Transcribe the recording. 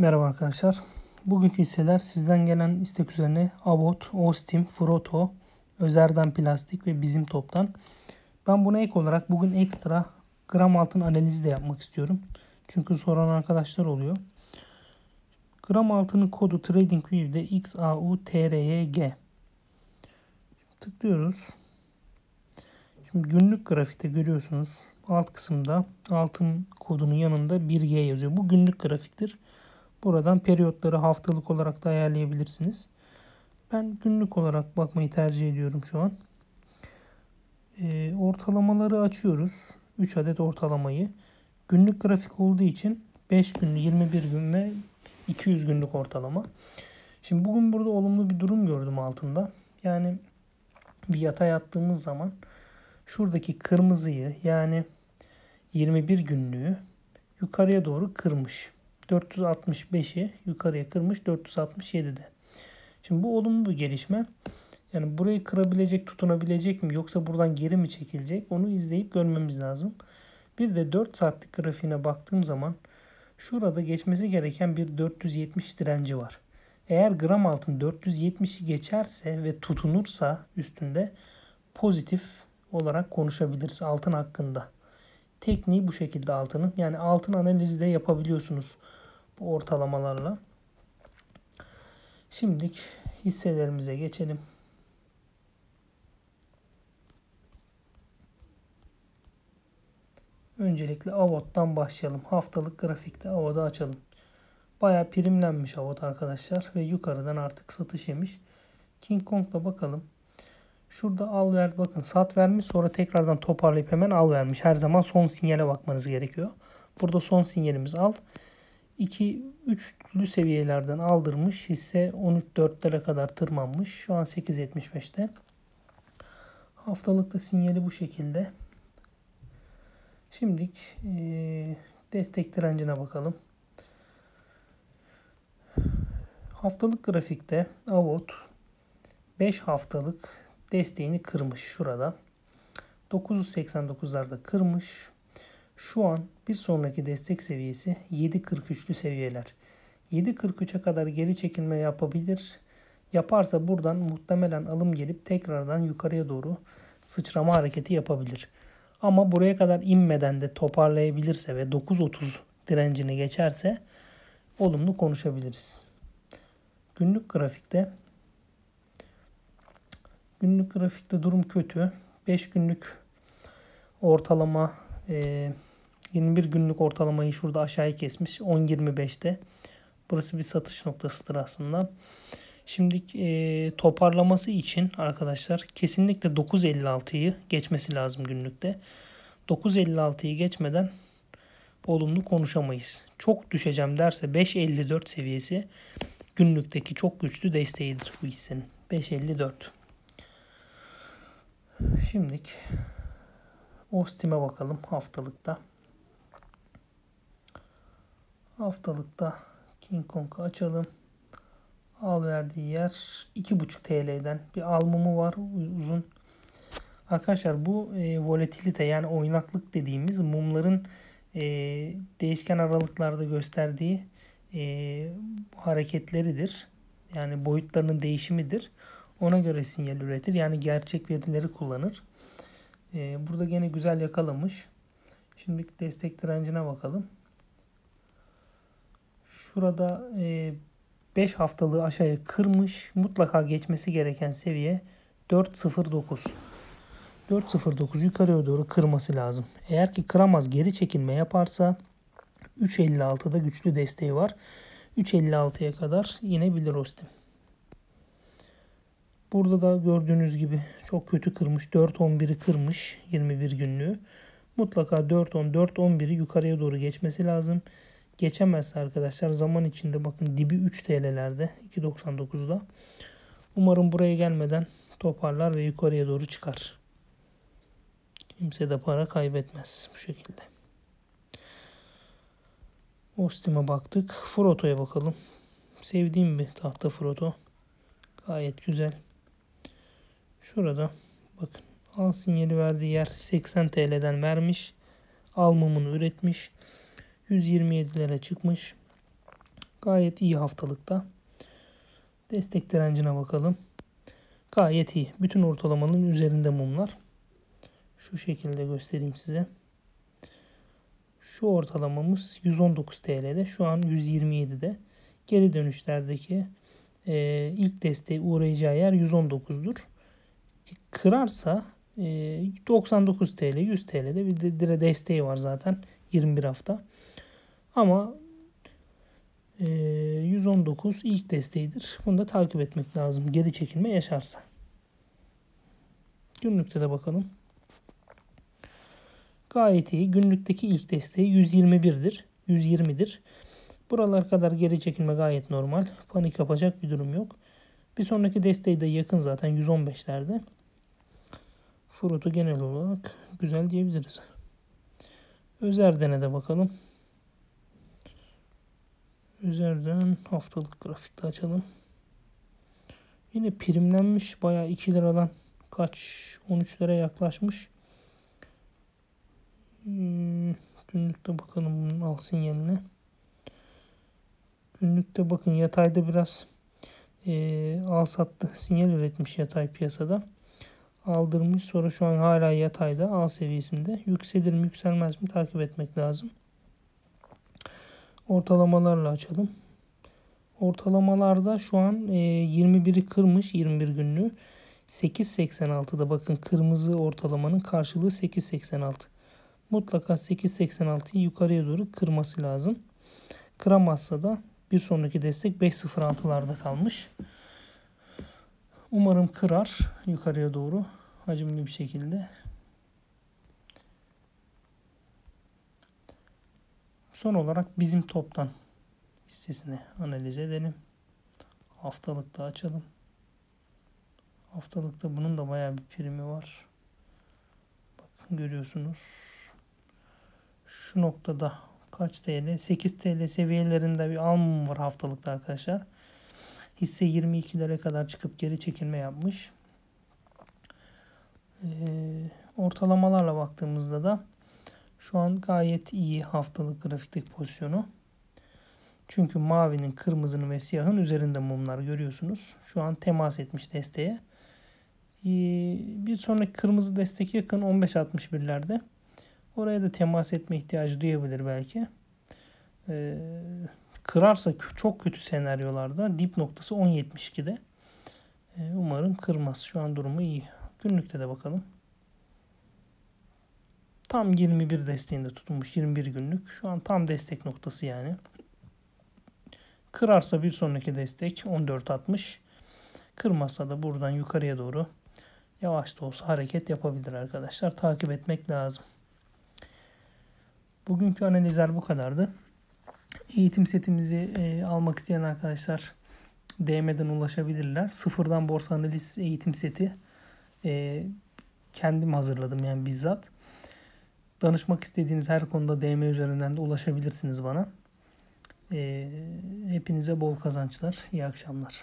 Merhaba arkadaşlar. Bugünkü hisseler sizden gelen istek üzerine Avot, Ostim, Froto, Özer'den Plastik ve Bizim Top'tan. Ben buna ek olarak bugün ekstra gram altın analizi de yapmak istiyorum. Çünkü soran arkadaşlar oluyor. Gram altının kodu TradingView'de XAUTRYG. Tıklıyoruz. Şimdi günlük grafikte görüyorsunuz alt kısımda altın kodunun yanında 1G yazıyor. Bu günlük grafiktir. Buradan periyotları haftalık olarak da ayarlayabilirsiniz. Ben günlük olarak bakmayı tercih ediyorum şu an. E, ortalamaları açıyoruz. 3 adet ortalamayı. Günlük grafik olduğu için 5 günlük, 21 gün ve 200 günlük ortalama. Şimdi bugün burada olumlu bir durum gördüm altında. Yani bir yatay attığımız zaman şuradaki kırmızıyı yani 21 günlüğü yukarıya doğru kırmış. 465'i yukarıya kırmış 467'de. Şimdi bu olumlu bir gelişme. Yani burayı kırabilecek, tutunabilecek mi yoksa buradan geri mi çekilecek onu izleyip görmemiz lazım. Bir de 4 saatlik grafiğine baktığım zaman şurada geçmesi gereken bir 470 direnci var. Eğer gram altın 470'i geçerse ve tutunursa üstünde pozitif olarak konuşabiliriz altın hakkında. Tekniği bu şekilde altının. Yani altın analizi de yapabiliyorsunuz bu ortalamalarla. Şimdilik hisselerimize geçelim. Öncelikle Avot'tan başlayalım. Haftalık grafikte Avot'u açalım. Baya primlenmiş Avot arkadaşlar ve yukarıdan artık satış yemiş. King Kong'la bakalım. Şurada al verdi. bakın sat vermiş sonra tekrardan toparlayıp hemen al vermiş. Her zaman son sinyale bakmanız gerekiyor. Burada son sinyalimiz al. 2 üçlü seviyelerden aldırmış. Hisse 13.4'lere kadar tırmanmış. Şu an 8.75'te. Haftalıkta sinyali bu şekilde. Şimdilik e, destek direncine bakalım. Haftalık grafikte Avot 5 haftalık desteğini kırmış şurada. 989'larda kırmış. Şu an bir sonraki destek seviyesi 7.43'lü seviyeler. 7.43'e kadar geri çekilme yapabilir. Yaparsa buradan muhtemelen alım gelip tekrardan yukarıya doğru sıçrama hareketi yapabilir. Ama buraya kadar inmeden de toparlayabilirse ve 9.30 direncini geçerse olumlu konuşabiliriz. Günlük grafikte günlük grafikte durum kötü. 5 günlük ortalama e, 21 günlük ortalamayı şurada aşağıya kesmiş. 10.25'te. Burası bir satış noktasıdır aslında. Şimdi e, toparlaması için arkadaşlar kesinlikle 9.56'yı geçmesi lazım günlükte. 9.56'yı geçmeden olumlu konuşamayız. Çok düşeceğim derse 5.54 seviyesi günlükteki çok güçlü desteğidir bu hissenin. 5.54 Şimdilik Ostim'e bakalım haftalıkta. Haftalıkta King Kong'u açalım. Al verdiği yer 2,5 TL'den. Bir al mumu var uzun. Arkadaşlar bu e, volatilite yani oynaklık dediğimiz mumların e, değişken aralıklarda gösterdiği e, hareketleridir. Yani boyutlarının değişimidir. Ona göre sinyal üretir. Yani gerçek verileri kullanır. E, burada gene güzel yakalamış. Şimdi destek direncine bakalım. Şurada 5 e, haftalığı aşağıya kırmış. Mutlaka geçmesi gereken seviye 4.09. 4.09 yukarıya doğru kırması lazım. Eğer ki kıramaz geri çekilme yaparsa 3.56'da güçlü desteği var. 3.56'ya kadar inebilir Ostim. Burada da gördüğünüz gibi çok kötü kırmış. 4.11'i kırmış 21 günlüğü. Mutlaka 4.10, 4.11'i yukarıya doğru geçmesi lazım geçemezse arkadaşlar zaman içinde bakın dibi 3 TL'lerde 2.99'da. Umarım buraya gelmeden toparlar ve yukarıya doğru çıkar. Kimse de para kaybetmez bu şekilde. Ostim'e baktık. Froto'ya bakalım. Sevdiğim bir tahta Froto. Gayet güzel. Şurada bakın al sinyali verdiği yer 80 TL'den vermiş. Al mumunu üretmiş. 127'lere çıkmış. Gayet iyi haftalıkta. Destek direncine bakalım. Gayet iyi. Bütün ortalamanın üzerinde mumlar. Şu şekilde göstereyim size. Şu ortalamamız 119 TL'de. Şu an 127'de. Geri dönüşlerdeki e, ilk desteği uğrayacağı yer 119'dur. Kırarsa e, 99 TL, 100 TL'de bir de desteği var zaten 21 hafta. Ama e, 119 ilk desteğidir. Bunu da takip etmek lazım. Geri çekilme yaşarsa. Günlükte de bakalım. Gayet iyi. Günlükteki ilk desteği 121'dir. 120'dir. Buralar kadar geri çekilme gayet normal. Panik yapacak bir durum yok. Bir sonraki desteği de yakın zaten 115'lerde. Frutu genel olarak güzel diyebiliriz. Özerden'e de bakalım üzerinden haftalık grafikte açalım. Yine primlenmiş baya 2 liradan kaç 13 lira yaklaşmış. Hmm, günlükte bakalım bunun al sinyaline. Günlükte bakın yatayda biraz e, al sattı sinyal üretmiş yatay piyasada. Aldırmış sonra şu an hala yatayda al seviyesinde. Yükselir mi yükselmez mi takip etmek lazım ortalamalarla açalım. Ortalamalarda şu an 21'i e, kırmış 21 günlü. 8.86'da bakın kırmızı ortalamanın karşılığı 8.86. Mutlaka 8.86'yı yukarıya doğru kırması lazım. Kıramazsa da bir sonraki destek 5.06'larda kalmış. Umarım kırar yukarıya doğru hacimli bir şekilde. Son olarak bizim toptan hissesini analiz edelim. Haftalıkta açalım. Haftalıkta bunun da bayağı bir primi var. Bakın görüyorsunuz. Şu noktada kaç TL? 8 TL seviyelerinde bir alım var haftalıkta arkadaşlar. Hisse 22'lere kadar çıkıp geri çekilme yapmış. Ee, ortalamalarla baktığımızda da şu an gayet iyi haftalık grafikteki pozisyonu. Çünkü mavinin, kırmızının ve siyahın üzerinde mumlar görüyorsunuz. Şu an temas etmiş desteğe. Ee, bir sonraki kırmızı destek yakın 15.61'lerde. Oraya da temas etme ihtiyacı duyabilir belki. Ee, kırarsa çok kötü senaryolarda dip noktası 10.72'de. Ee, umarım kırmaz. Şu an durumu iyi. Günlükte de bakalım. Tam 21 desteğinde tutunmuş 21 günlük. Şu an tam destek noktası yani. Kırarsa bir sonraki destek 14.60. Kırmazsa da buradan yukarıya doğru yavaş da olsa hareket yapabilir arkadaşlar. Takip etmek lazım. Bugünkü analizler bu kadardı. Eğitim setimizi e, almak isteyen arkadaşlar DM'den ulaşabilirler. Sıfırdan borsa analiz eğitim seti e, kendim hazırladım yani bizzat. Danışmak istediğiniz her konuda DM üzerinden de ulaşabilirsiniz bana. Ee, hepinize bol kazançlar, İyi akşamlar.